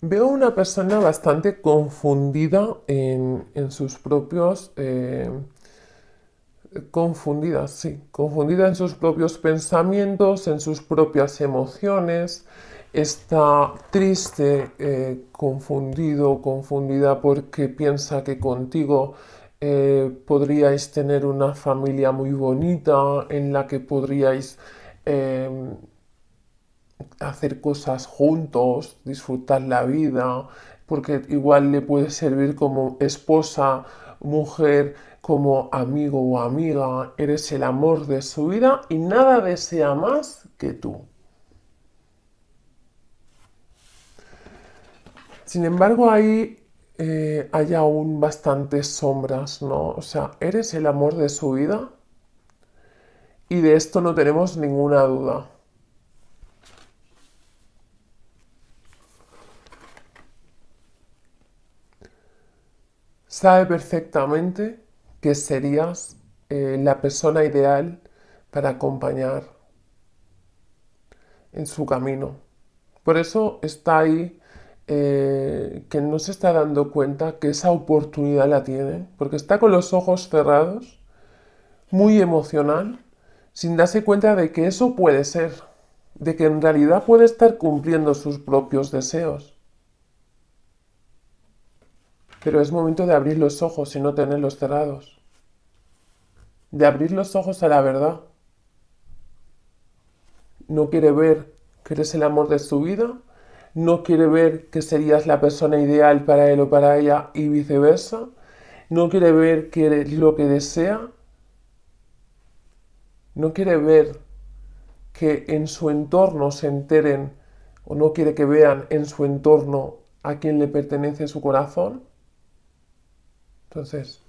Veo una persona bastante confundida en, sus propios... Eh, confundida, sí, confundida en sus propios pensamientos, en sus propias emociones. Está triste, eh, confundido, confundida porque piensa que contigo eh, podríais tener una familia muy bonita en la que podríais hacer cosas juntos, disfrutar la vida, porque igual le puede servir como esposa, mujer, como amigo o amiga, eres el amor de su vida y nada desea más que tú. Sin embargo, ahí eh, hay aún bastantes sombras, ¿no? O sea, eres el amor de su vida y de esto no tenemos ninguna duda. sabe perfectamente que serías eh, la persona ideal para acompañar en su camino. Por eso está ahí eh, que no se está dando cuenta que esa oportunidad la tiene, porque está con los ojos cerrados, muy emocional, sin darse cuenta de que eso puede ser, de que en realidad puede estar cumpliendo sus propios deseos pero es momento de abrir los ojos y no tenerlos cerrados. De abrir los ojos a la verdad. No quiere ver que eres el amor de su vida, no quiere ver que serías la persona ideal para él o para ella y viceversa, no quiere ver que eres lo que desea, no quiere ver que en su entorno se enteren o no quiere que vean en su entorno a quien le pertenece su corazón, entonces,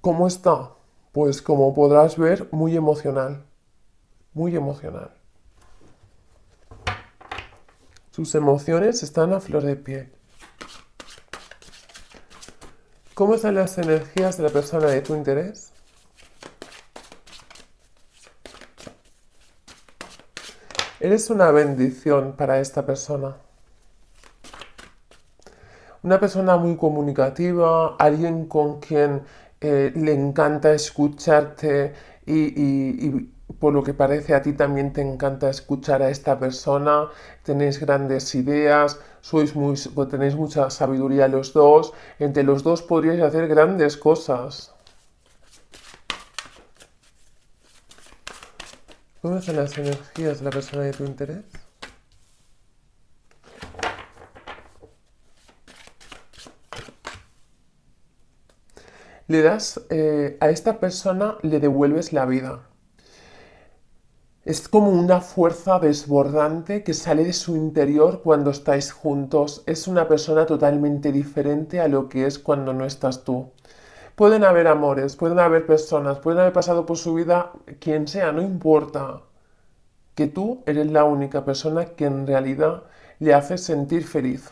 ¿cómo está? Pues como podrás ver, muy emocional. Muy emocional. Sus emociones están a flor de piel. ¿Cómo están las energías de la persona de tu interés? Eres una bendición para esta persona una persona muy comunicativa, alguien con quien eh, le encanta escucharte y, por lo que parece a ti también te encanta escuchar a esta persona, tenéis grandes ideas, sois muy, pues tenéis mucha sabiduría los dos, entre los dos podríais hacer grandes cosas. ¿Cómo son las energías de la persona de tu interés? le das eh, a esta persona, le devuelves la vida. Es como una fuerza desbordante que sale de su interior cuando estáis juntos. Es una persona totalmente diferente a lo que es cuando no estás tú. Pueden haber amores, pueden haber personas, pueden haber pasado por su vida quien sea, no importa. Que tú eres la única persona que en realidad le hace sentir feliz.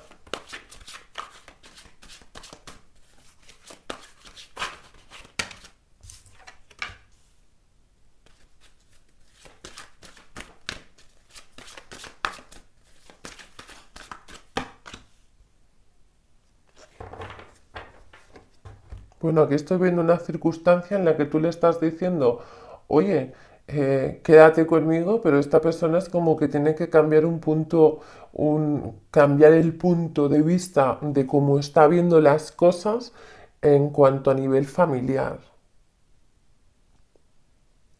Bueno, aquí estoy viendo una circunstancia en la que tú le estás diciendo, oye, eh, quédate conmigo, pero esta persona es como que tiene que cambiar un punto, un, cambiar el punto de vista de cómo está viendo las cosas en cuanto a nivel familiar.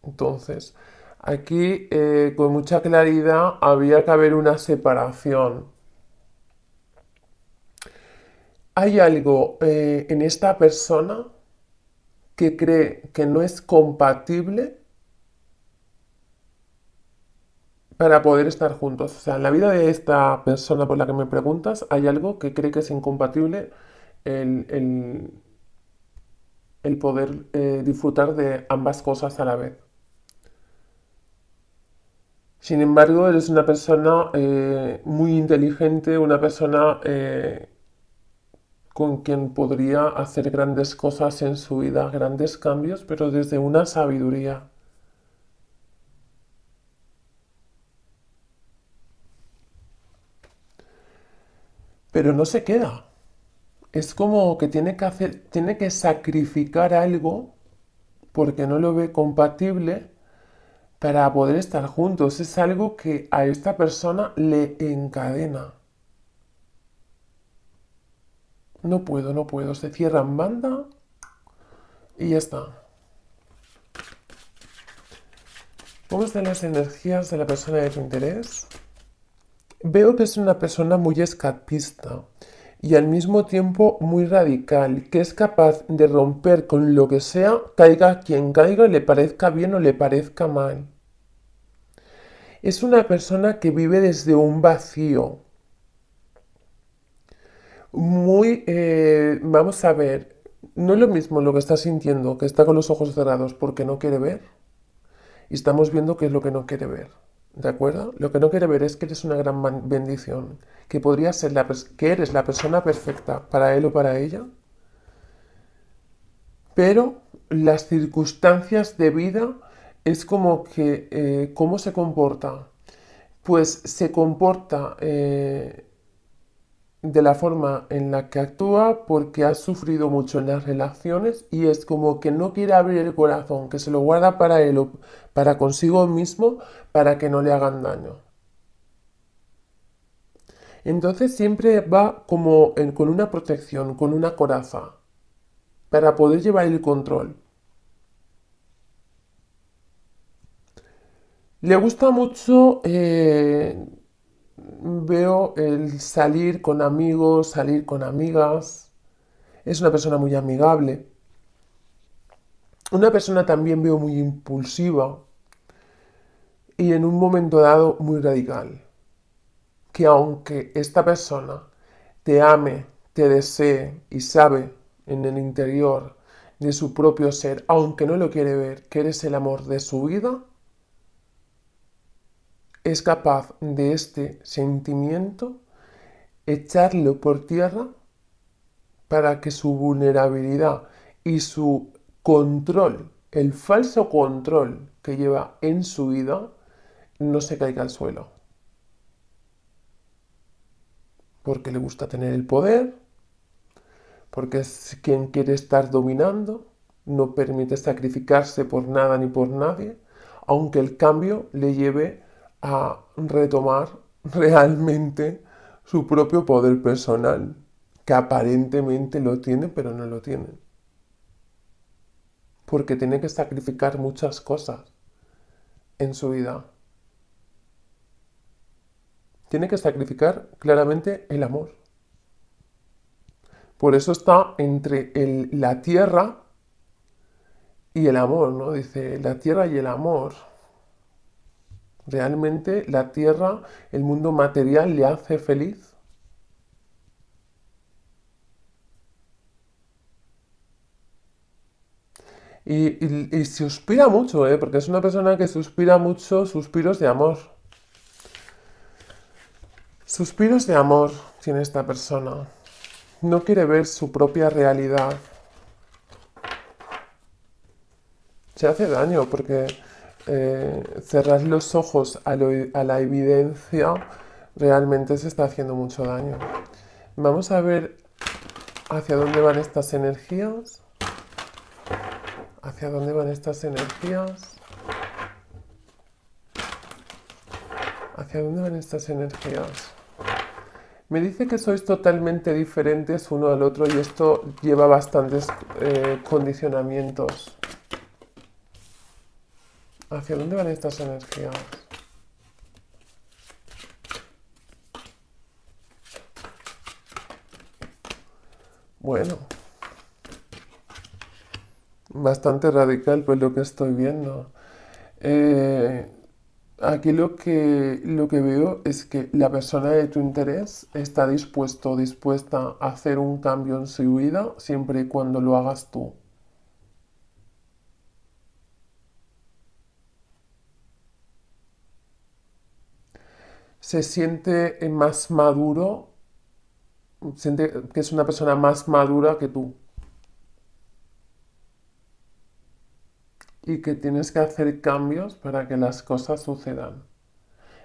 Entonces, aquí eh, con mucha claridad había que haber una separación hay algo eh, en esta persona que cree que no es compatible para poder estar juntos. O sea, en la vida de esta persona por la que me preguntas, hay algo que cree que es incompatible el, poder eh, disfrutar de ambas cosas a la vez. Sin embargo, eres una persona eh, muy inteligente, una persona con quien podría hacer grandes cosas en su vida, grandes cambios, pero desde una sabiduría. Pero no se queda. Es como que tiene que, hacer, tiene que sacrificar algo porque no lo ve compatible para poder estar juntos. Es algo que a esta persona le encadena. no puedo, no puedo, se cierra en banda y ya está. ¿Cómo están las energías de la persona de tu interés? Veo que es una persona muy escapista y al mismo tiempo muy radical, que es capaz de romper con lo que sea, caiga quien caiga, le parezca bien o le parezca mal. Es una persona que vive desde un vacío, muy, eh, vamos a ver, no es lo mismo lo que está sintiendo, que está con los ojos cerrados porque no quiere ver, y estamos viendo qué es lo que no quiere ver. ¿De acuerdo? Lo que no quiere ver es que eres una gran bendición, que podría ser la que eres la persona perfecta para él o para ella, pero las circunstancias de vida es como que, eh, ¿cómo se comporta? Pues se comporta eh, de la forma en la que actúa porque ha sufrido mucho en las relaciones y es como que no quiere abrir el corazón, que se lo guarda para él o para consigo mismo para que no le hagan daño. Entonces siempre va como con una protección, con una coraza, para poder llevar el control. Le gusta mucho eh, veo el salir con amigos, salir con amigas. Es una persona muy amigable. Una persona también veo muy impulsiva y en un momento dado muy radical. Que aunque esta persona te ame, te desee y sabe en el interior de su propio ser, aunque no lo quiere ver, que eres el amor de su vida, es capaz de este sentimiento echarlo por tierra para que su vulnerabilidad y su control, el falso control que lleva en su vida, no se caiga al suelo. Porque le gusta tener el poder, porque es quien quiere estar dominando, no permite sacrificarse por nada ni por nadie, aunque el cambio le lleve a retomar realmente su propio poder personal, que aparentemente lo tiene pero no lo tiene. Porque tiene que sacrificar muchas cosas en su vida. Tiene que sacrificar claramente el amor. Por eso está entre la tierra y el amor, ¿no? Dice, la tierra y el amor. ¿Realmente la tierra, el mundo material le hace feliz? Y, suspira mucho, ¿eh? porque es una persona que suspira mucho suspiros de amor. Suspiros de amor tiene esta persona. No quiere ver su propia realidad. Se hace daño porque eh, cerrar los ojos a, la evidencia, realmente se está haciendo mucho daño. Vamos a ver hacia dónde van estas energías. Hacia dónde van estas energías. ¿Hacia dónde van estas energías? Me dice que sois totalmente diferentes uno al otro y esto lleva bastantes eh, condicionamientos. ¿Hacia dónde van estas energías? Bueno, bastante radical pues lo que estoy viendo. Eh, aquí lo que, lo que veo es que la persona de tu interés está dispuesto o dispuesta a hacer un cambio en su vida siempre y cuando lo hagas tú. se siente eh, más maduro, siente que es una persona más madura que tú. Y que tienes que hacer cambios para que las cosas sucedan.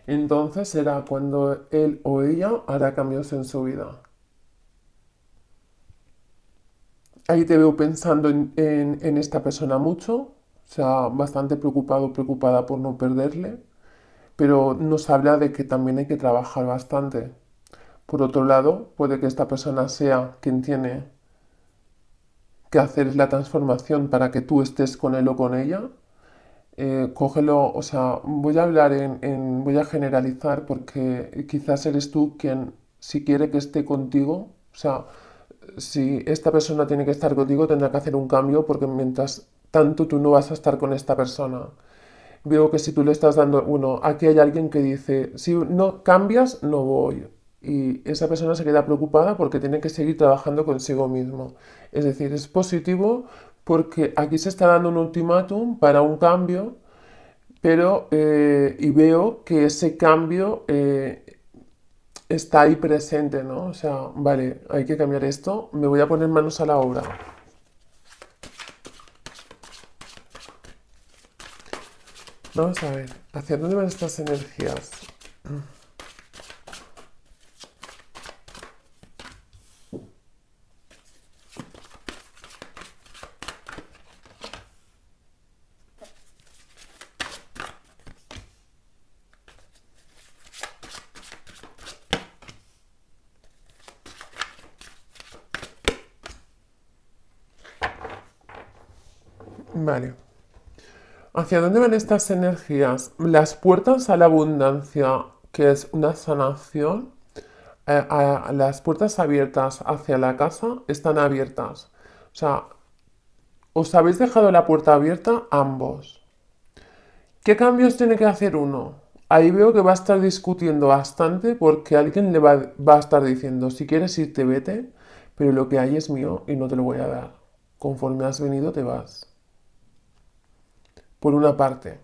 Entonces será cuando él o ella hará cambios en su vida. Ahí te veo pensando en, en esta persona mucho, o sea, bastante preocupado, preocupada por no perderle pero nos habla de que también hay que trabajar bastante. Por otro lado, puede que esta persona sea quien tiene que hacer la transformación para que tú estés con él o con ella. Eh, cógelo, o sea, voy a hablar en, en, voy a generalizar porque quizás eres tú quien, si quiere que esté contigo, o sea, si esta persona tiene que estar contigo, tendrá que hacer un cambio porque mientras tanto tú no vas a estar con esta persona veo que si tú le estás dando uno, aquí hay alguien que dice, si no cambias, no voy. Y esa persona se queda preocupada porque tiene que seguir trabajando consigo mismo. Es decir, es positivo porque aquí se está dando un ultimátum para un cambio, pero eh, y veo que ese cambio eh, está ahí presente, ¿no? O sea, vale, hay que cambiar esto, me voy a poner manos a la obra. Vamos a ver, ¿hacia dónde van estas energías? Vale. ¿Hacia dónde van estas energías? Las puertas a la abundancia, que es una sanación, eh, a, las puertas abiertas hacia la casa están abiertas. O sea, os habéis dejado la puerta abierta ambos. ¿Qué cambios tiene que hacer uno? Ahí veo que va a estar discutiendo bastante porque alguien le va a estar diciendo, si quieres irte, vete, pero lo que hay es mío y no te lo voy a dar. Conforme has venido, te vas por una parte.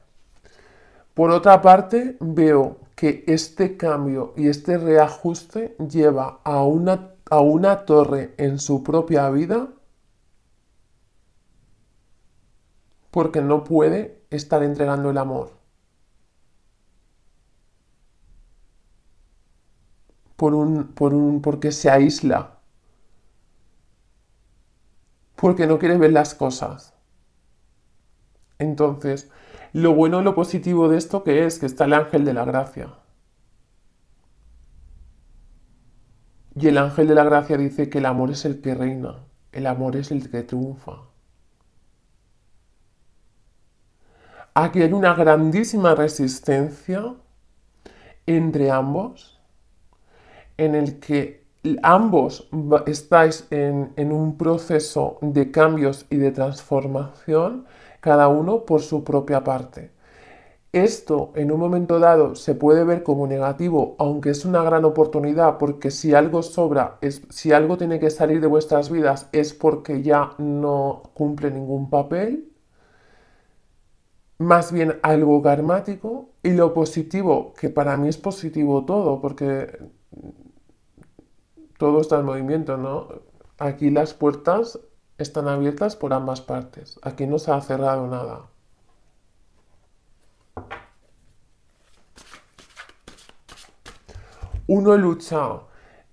Por otra parte, veo que este cambio y este reajuste lleva a una, a una torre en su propia vida porque no puede estar entregando el amor. Por un, por un, porque se aísla. Porque no quiere ver las cosas. Entonces, lo bueno, lo positivo de esto que es que está el ángel de la gracia. Y el ángel de la gracia dice que el amor es el que reina, el amor es el que triunfa. Aquí hay una grandísima resistencia entre ambos, en el que ambos estáis en, en un proceso de cambios y de transformación cada uno por su propia parte. Esto en un momento dado se puede ver como negativo, aunque es una gran oportunidad porque si algo sobra, es, si algo tiene que salir de vuestras vidas es porque ya no cumple ningún papel, más bien algo karmático y lo positivo, que para mí es positivo todo porque todo está en movimiento, ¿no? Aquí las puertas están abiertas por ambas partes. Aquí no se ha cerrado nada. Uno lucha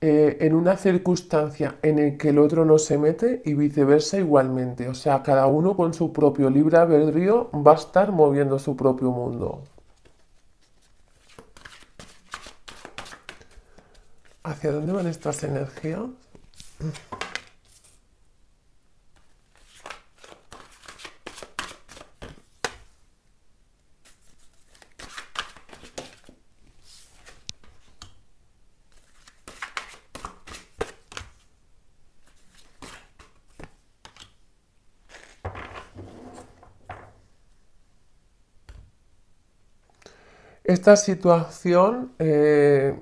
eh, en una circunstancia en el que el otro no se mete y viceversa igualmente. O sea, cada uno con su propio libre albedrío va a estar moviendo su propio mundo. ¿Hacia dónde van estas energías? esta situación, eh,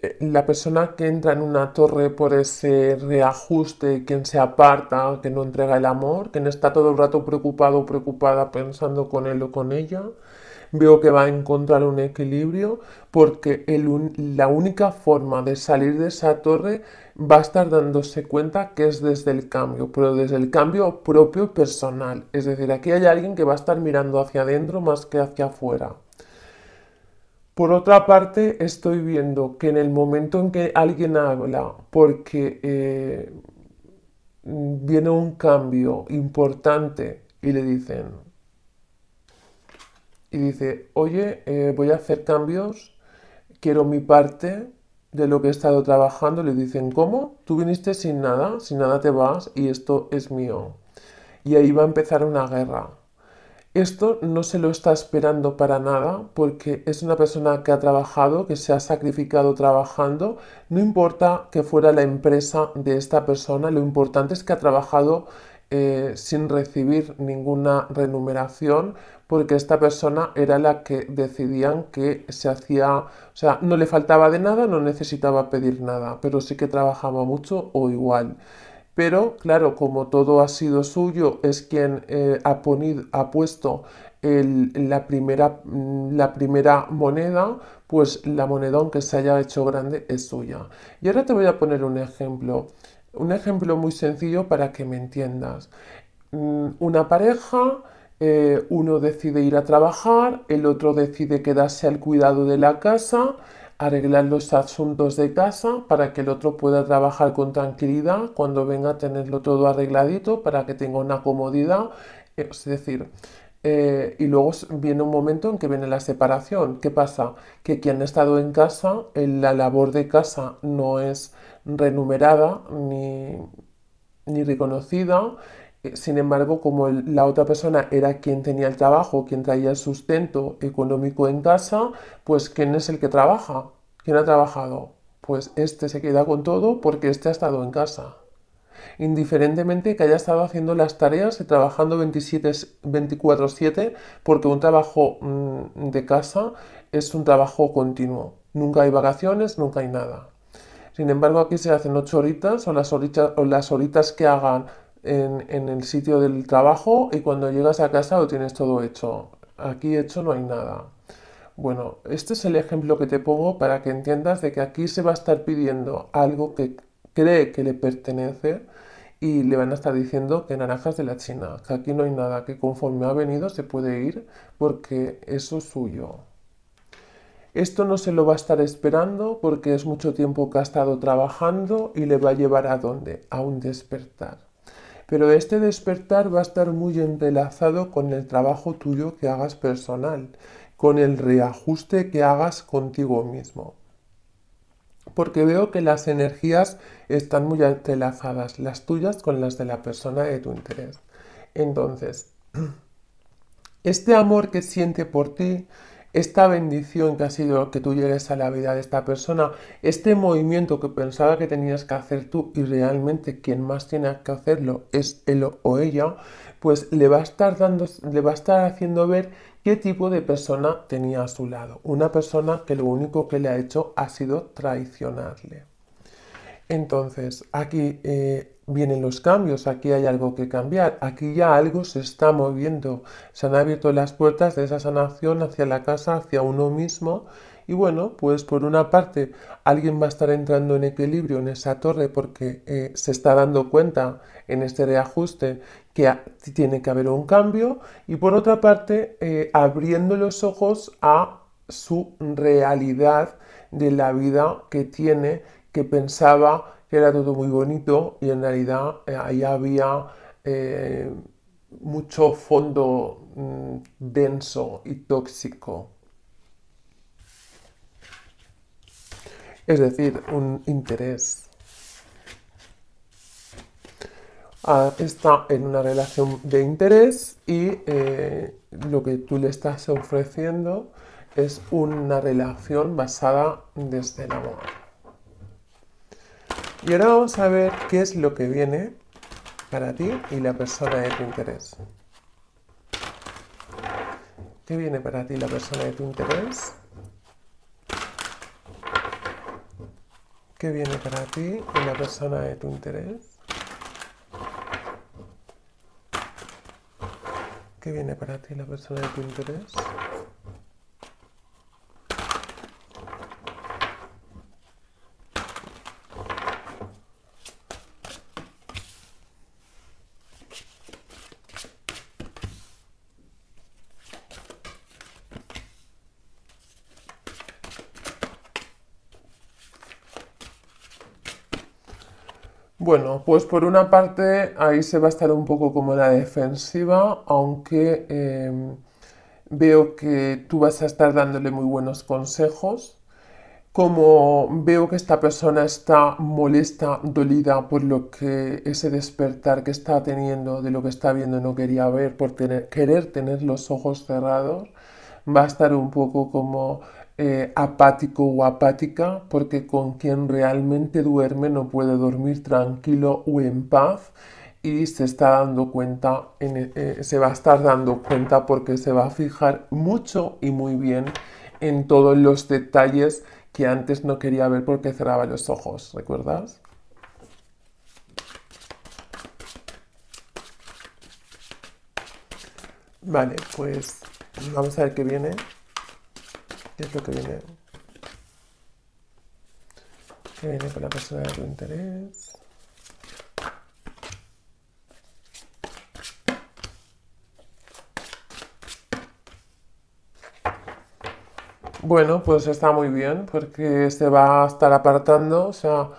eh, la persona que entra en una torre por ese reajuste, quien se aparta, que no entrega el amor, quien está todo el rato preocupado o preocupada pensando con él o con ella, veo que va a encontrar un equilibrio porque la única forma de salir de esa torre va a estar dándose cuenta que es desde el cambio, pero desde el cambio propio personal. Es decir, aquí hay alguien que va a estar mirando hacia adentro más que hacia afuera. Por otra parte, estoy viendo que en el momento en que alguien habla, porque eh, viene un cambio importante y le dicen, y dice, oye, eh, voy a hacer cambios, quiero mi parte de lo que he estado trabajando, le dicen, ¿cómo? Tú viniste sin nada, sin nada te vas y esto es mío. Y ahí va a empezar una guerra esto no se lo está esperando para nada porque es una persona que ha trabajado, que se ha sacrificado trabajando. No importa que fuera la empresa de esta persona, lo importante es que ha trabajado eh, sin recibir ninguna remuneración porque esta persona era la que decidían que se hacía, o sea, no le faltaba de nada, no necesitaba pedir nada, pero sí que trabajaba mucho o igual. Pero claro, como todo ha sido suyo, es quien eh, ha, ha puesto la, primera, mm, la primera moneda, pues la moneda aunque se haya hecho grande es suya. Y ahora te voy a poner un ejemplo, un ejemplo muy sencillo para que me entiendas. Mm, una pareja, eh, uno decide ir a trabajar, el otro decide quedarse al cuidado de la casa arreglar los asuntos de casa para que el otro pueda trabajar con tranquilidad cuando venga a tenerlo todo arregladito para que tenga una comodidad. Es decir, eh, y luego viene un momento en que viene la separación. ¿Qué pasa? Que quien ha estado en casa, en la labor de casa no es renumerada ni, ni reconocida sin embargo, como la otra persona era quien tenía el trabajo, quien traía el sustento económico en casa, pues ¿quién es el que trabaja? ¿Quién ha trabajado? Pues este se queda con todo porque este ha estado en casa. Indiferentemente que haya estado haciendo las tareas y trabajando 24-7, porque un trabajo mm, de casa es un trabajo continuo. Nunca hay vacaciones, nunca hay nada. Sin embargo, aquí se hacen ocho las horitas, o las horitas que hagan en, el sitio del trabajo y cuando llegas a casa lo tienes todo hecho. Aquí hecho no hay nada. Bueno, este es el ejemplo que te pongo para que entiendas de que aquí se va a estar pidiendo algo que cree que le pertenece y le van a estar diciendo que naranjas de la China, que aquí no hay nada, que conforme ha venido se puede ir porque eso es suyo. Esto no se lo va a estar esperando porque es mucho tiempo que ha estado trabajando y le va a llevar a dónde? A un despertar. Pero este despertar va a estar muy entrelazado con el trabajo tuyo que hagas personal, con el reajuste que hagas contigo mismo. Porque veo que las energías están muy entrelazadas, las tuyas con las de la persona de tu interés. Entonces, este amor que siente por ti, esta bendición que ha sido que tú llegues a la vida de esta persona, este movimiento que pensaba que tenías que hacer tú y realmente quien más tiene que hacerlo es él o ella, pues le va a estar dando, le va a estar haciendo ver qué tipo de persona tenía a su lado. Una persona que lo único que le ha hecho ha sido traicionarle. Entonces, aquí eh, vienen los cambios, aquí hay algo que cambiar, aquí ya algo se está moviendo, se han abierto las puertas de esa sanación hacia la casa, hacia uno mismo. Y bueno, pues por una parte alguien va a estar entrando en equilibrio en esa torre porque eh, se está dando cuenta en este reajuste que tiene que haber un cambio y por otra parte eh, abriendo los ojos a su realidad de la vida que tiene, que pensaba era todo muy bonito y en realidad eh, ahí había eh, mucho fondo mm, denso y tóxico. Es decir, un interés. Ah, está en una relación de interés y eh, lo que tú le estás ofreciendo es una relación basada desde el amor. Y ahora vamos a ver qué es lo que viene para ti y la persona de tu interés. ¿Qué viene para ti la persona de tu interés? ¿Qué viene para ti y la persona de tu interés? ¿Qué viene para ti la persona de tu interés? Bueno, pues por una parte ahí se va a estar un poco como la defensiva, aunque em, veo que tú vas a estar dándole muy buenos consejos. Como veo que esta persona está molesta, dolida por lo que ese despertar que está teniendo, de lo que está viendo, no quería ver, por tener, querer tener los ojos cerrados, va a estar un poco como eh, apático o apática, porque con quien realmente duerme no puede dormir tranquilo o en paz y se está dando cuenta, e, eh, se va a estar dando cuenta porque se va a fijar mucho y muy bien en todos los detalles que antes no quería ver porque cerraba los ojos, ¿recuerdas? Vale, pues vamos a ver qué viene es lo que viene? ¿Qué viene con la persona de tu interés? Bueno, pues está muy bien, porque se va a estar apartando, o sea,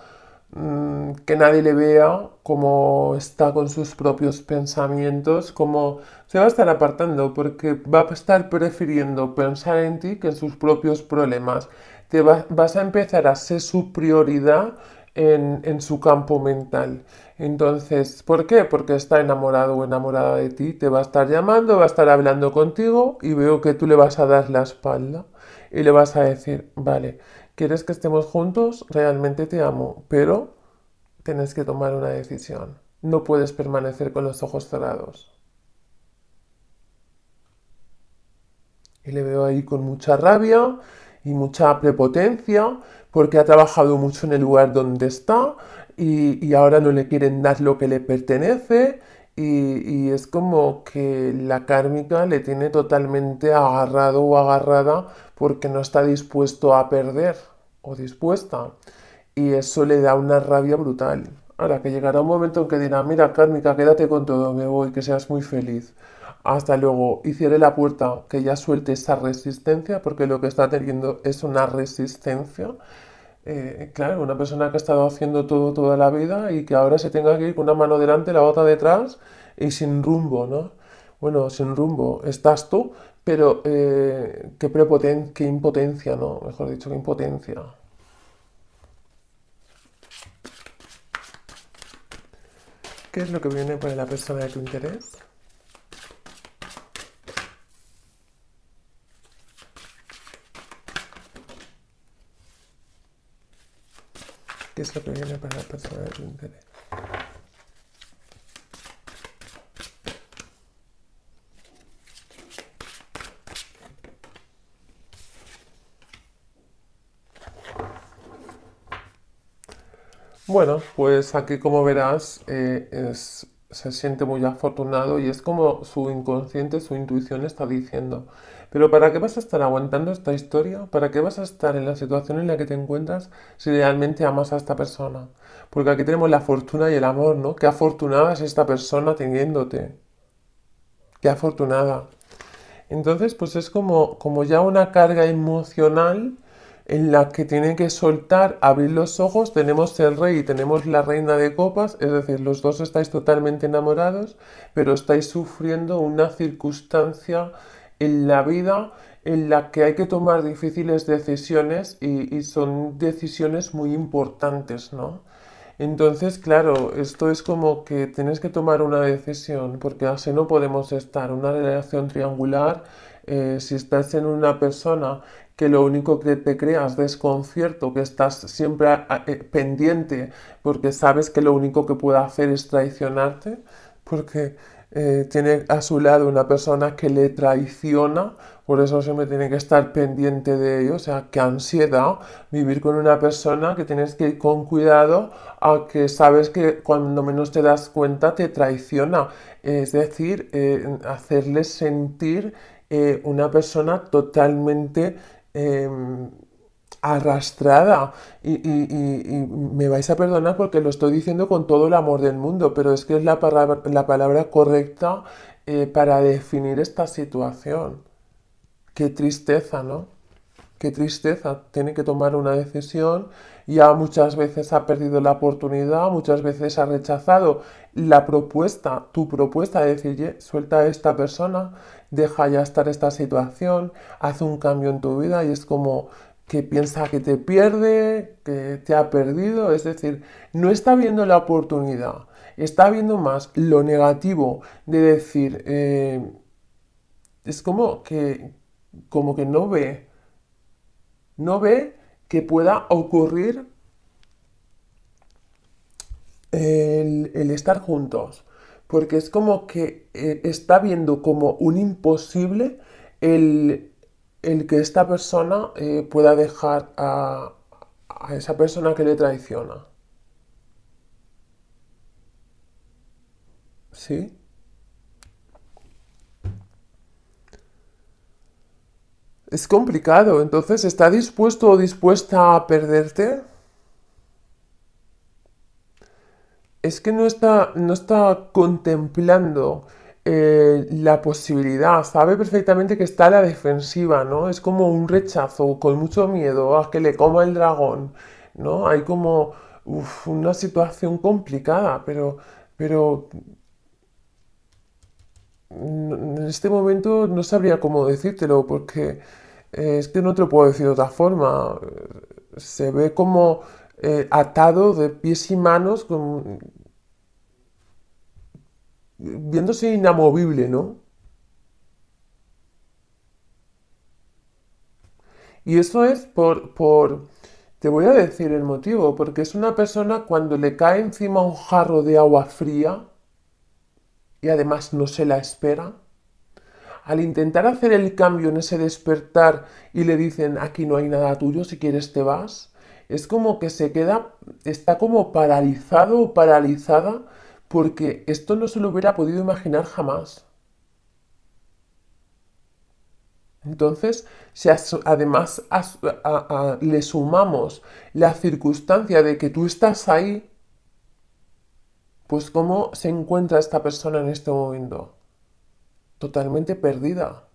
mm, que nadie le vea cómo está con sus propios pensamientos, como se va a estar apartando porque va a estar prefiriendo pensar en ti que en sus propios problemas. Te vas a empezar a ser su prioridad en, en, su campo mental. Entonces, ¿por qué? Porque está enamorado o enamorada de ti, te va a estar llamando, va a estar hablando contigo y veo que tú le vas a dar la espalda y le vas a decir, vale, ¿quieres que estemos juntos? Realmente te amo, pero tienes que tomar una decisión. No puedes permanecer con los ojos cerrados. Y le veo ahí con mucha rabia y mucha prepotencia porque ha trabajado mucho en el lugar donde está y, ahora no le quieren dar lo que le pertenece y, y, es como que la kármica le tiene totalmente agarrado o agarrada porque no está dispuesto a perder o dispuesta. Y eso le da una rabia brutal. Ahora que llegará un momento en que dirá, mira kármica, quédate con todo, me voy, que seas muy feliz. Hasta luego y la puerta, que ya suelte esa resistencia, porque lo que está teniendo es una resistencia. Eh, claro, una persona que ha estado haciendo todo toda la vida y que ahora se tenga que ir con una mano delante, la otra detrás y sin rumbo, ¿no? Bueno, sin rumbo, estás tú, pero eh, qué, qué impotencia, ¿no? Mejor dicho, qué impotencia. ¿Qué es lo que viene para la persona de tu interés? qué es lo que viene para la persona de tu interés. Bueno, pues aquí como verás eh, se siente muy afortunado y es como su inconsciente, su intuición está diciendo, pero ¿para qué vas a estar aguantando esta historia? ¿Para qué vas a estar en la situación en la que te encuentras si realmente amas a esta persona? Porque aquí tenemos la fortuna y el amor, ¿no? Qué afortunada es esta persona teniéndote. Qué afortunada. Entonces, pues es como, como ya una carga emocional en la que tienen que soltar, abrir los ojos, tenemos el rey y tenemos la reina de copas, es decir, los dos estáis totalmente enamorados, pero estáis sufriendo una circunstancia en la vida en la que hay que tomar difíciles decisiones y, son decisiones muy importantes, ¿no? Entonces, claro, esto es como que tienes que tomar una decisión, porque así no podemos estar. Una relación triangular, eh, si estás en una persona que lo único que te creas es desconcierto, que estás siempre eh, pendiente, porque sabes que lo único que puede hacer es traicionarte, porque eh, tiene a su lado una persona que le traiciona, por eso siempre tiene que estar pendiente de ello, o sea, qué ansiedad vivir con una persona que tienes que ir con cuidado a que sabes que cuando menos te das cuenta te traiciona, es decir, eh, hacerle sentir eh, una persona totalmente... Em, arrastrada y, me vais a perdonar porque lo estoy diciendo con todo el amor del mundo, pero es que es la palabra, la palabra correcta eh, para definir esta situación. Qué tristeza, ¿no? Qué tristeza. Tiene que tomar una decisión. Ya muchas veces ha perdido la oportunidad, muchas veces ha rechazado la propuesta, tu propuesta de decir, suelta a esta persona, deja ya estar esta situación, haz un cambio en tu vida y es como, que piensa que te pierde, que te ha perdido, es decir, no está viendo la oportunidad, está viendo más lo negativo de decir, eh, es como que, como que no ve, no ve que pueda ocurrir el, estar juntos, porque es como que eh, está viendo como un imposible el el que esta persona eh, pueda dejar a, esa persona que le traiciona. ¿Sí? Es complicado, entonces, ¿está dispuesto o dispuesta a perderte? Es que no está, no está contemplando eh, la posibilidad, sabe perfectamente que está a la defensiva, ¿no? Es como un rechazo, con mucho miedo a que le coma el dragón, ¿no? Hay como una situación complicada, pero, pero mm, en este momento no sabría cómo decírtelo, porque eh, es que no te lo puedo decir de otra forma. Se ve como eh, atado de pies y manos con, viéndose inamovible, ¿no? Y eso es por, por, te voy a decir el motivo, porque es una persona cuando le cae encima un jarro de agua fría y además no se la espera, al intentar hacer el cambio en ese despertar y le dicen aquí no hay nada tuyo, si quieres te vas, es como que se queda, está como paralizado o paralizada porque esto no se lo hubiera podido imaginar jamás. Entonces, si además le sumamos la circunstancia de que tú estás ahí, pues cómo se encuentra esta persona en este momento? Totalmente perdida.